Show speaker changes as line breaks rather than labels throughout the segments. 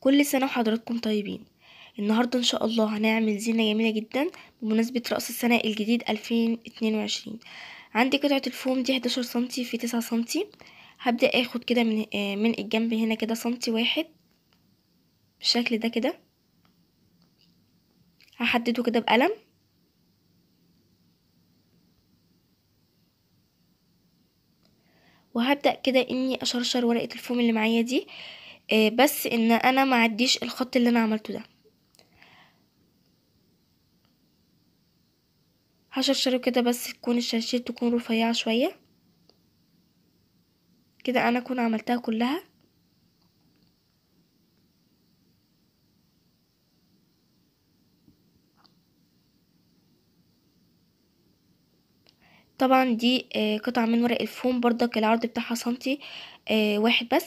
كل سنة وحضراتكم طيبين النهاردة ان شاء الله هنعمل زينة جميلة جدا بمناسبة رأس السنة الجديد 2022 عندي قطعة الفوم دي 11 سنتي في 9 سنتي هبدأ اخد كده من, آه، من الجنب هنا كده سنتي واحد بالشكل ده كده هحدده كده بقلم وهبدأ كده اني اشرشر ورقة الفوم اللي معايا دي آه، بس ان انا ما عديش الخط اللي انا عملته ده هشرشره كده بس تكون الشرشير تكون رفيعة شوية كده انا اكون عملتها كلها طبعا دي آه، قطعة من ورق الفوم برضك العرض بتاعها سنتي آه، واحد بس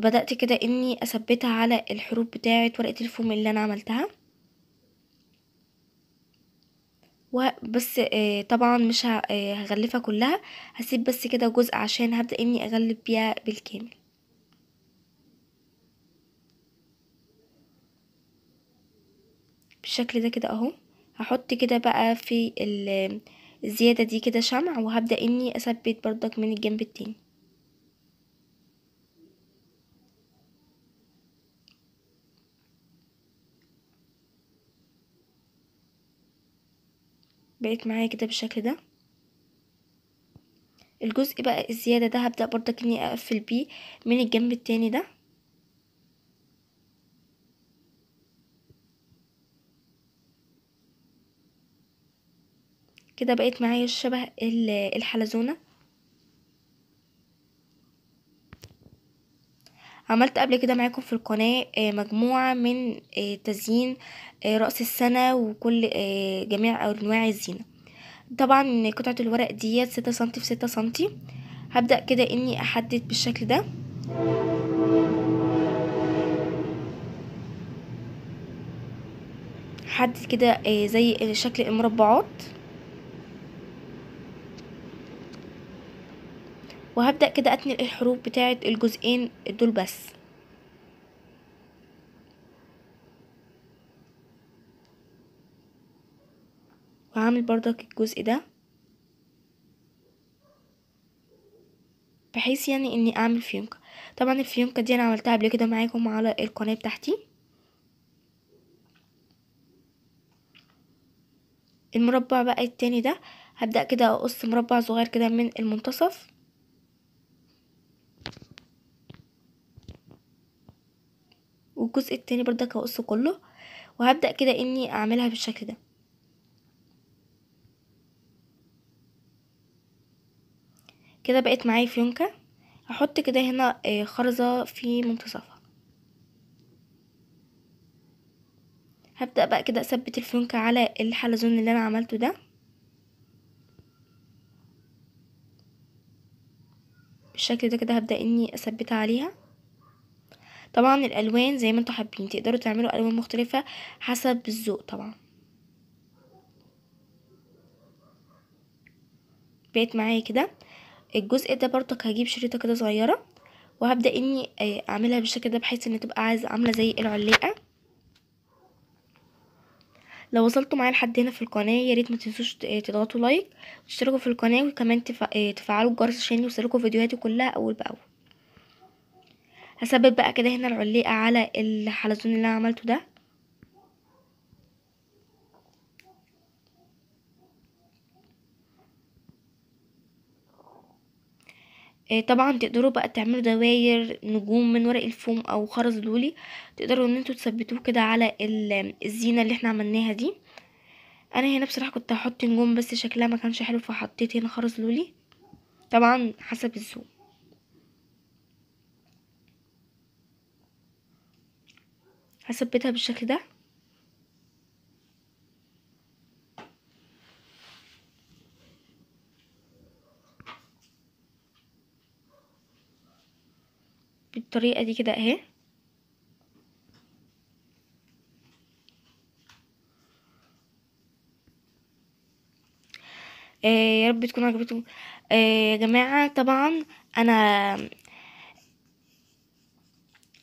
بدأت كده اني اثبتها على الحروف بتاعة ورقة الفوم اللي انا عملتها وبس آه، طبعا مش آه، هغلفها كلها هسيب بس كده جزء عشان هبدأ اني اغلف بيها بالكامل بالشكل ده كده اهو هحط كده بقى في الزيادة دي كده شمع وهبدأ اني اثبت بردك من الجنب التاني بقيت معايا كده بالشكل ده الجزء بقى الزيادة ده هبدأ برضك اني اقفل بيه من الجنب التاني ده كده بقيت معايا شبه الحلزونة عملت قبل كده معاكم في القناة آه، مجموعة من آه، تزيين آه، رأس السنة وكل جميع أنواع الزينة طبعا قطعة الورق ديت ستة سنتي في ستة سنتي هبدأ كده اني احدد بالشكل ده حدد كده زي شكل المربعات وهبدأ كده أتني الحروف بتاعة الجزئين دول بس وهعمل برضك الجزء ده بحيث يعني اني اعمل فيونكة طبعا الفيونكة دي انا عملتها قبل كده معاكم على القناة بتاعتي المربع بقى التاني ده هبدأ كده اقص مربع صغير كده من المنتصف والجزء التاني بردك هقصه كله وهبدأ كده اني اعملها بالشكل ده كده بقت معايا فيونكة هحط كده هنا آه، خرزة في منتصفها هبدأ بقى كده اثبت الفيونكة على الحلزون اللي انا عملته ده بالشكل ده كده هبدأ اني اثبتها عليها طبعا الالوان زي ما انتوا حابين تقدروا تعملوا الوان مختلفه حسب الذوق طبعا بقيت معايا كده الجزء ده برضك هجيب شريطه كده صغيره وهبدا اني آه، اعملها بالشكل ده بحيث ان تبقى عايزه عامله زي العلاقه لو وصلتوا معايا لحد هنا في القناه يا ريت ما تنسوش تضغطوا لايك وتشتركوا في القناه وكمان آه، تفعلوا الجرس عشان يوصلكوا فيديوهاتي كلها اول باول هثبت بقى كده هنا العليقة على الحلزون اللي انا عملته ده آه، طبعا تقدروا بقى تعملوا دواير نجوم من ورق الفوم او خرز لولي تقدروا ان انتوا تثبتوه كده على الزينه اللي احنا عملناها دي انا هنا بصراحه كنت هحط نجوم بس شكلها ما كانش حلو فحطيت هنا خرز لولي طبعا حسب الذوق هثبتها بالشكل ده بالطريقة دي كده اهي آه، يا رب تكون عجبتكم آه، يا جماعة طبعا انا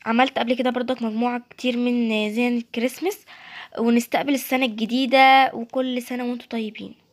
عملت قبل كده برضك مجموعة كتير من زين كريسمس ونستقبل السنة الجديدة وكل سنة وانتم طيبين